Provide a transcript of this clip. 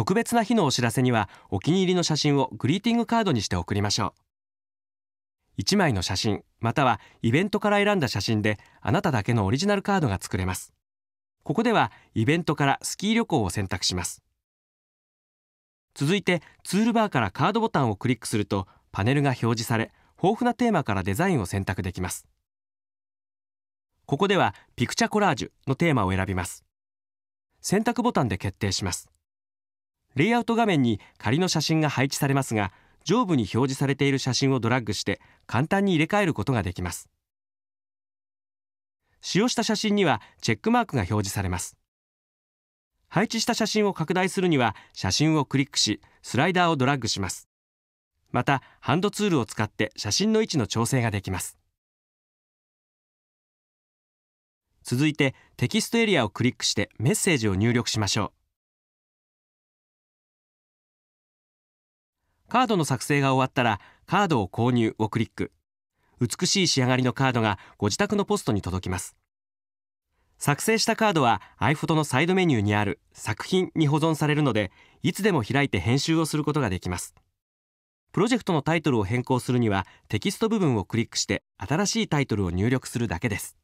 特別な日のお知らせにはお気に入りの写真をグリーティングカードにして送りましょう1枚の写真またはイベントから選んだ写真であなただけのオリジナルカードが作れますここではイベントからスキー旅行を選択します続いてツールバーからカードボタンをクリックするとパネルが表示され豊富なテーマからデザインを選択できますここではピクチャコラージュのテーマを選びます選択ボタンで決定しますレイアウト画面に仮の写真が配置されますが上部に表示されている写真をドラッグして簡単に入れ替えることができます使用した写真にはチェックマークが表示されます配置した写真を拡大するには写真をクリックしスライダーをドラッグしますまたハンドツールを使って写真の位置の調整ができます続いてテキストエリアをクリックしてメッセージを入力しましょうカードの作成が終わったらカードを購入をクリック美しい仕上がりのカードがご自宅のポストに届きます作成したカードは iPhoto のサイドメニューにある作品に保存されるのでいつでも開いて編集をすることができますプロジェクトのタイトルを変更するにはテキスト部分をクリックして新しいタイトルを入力するだけです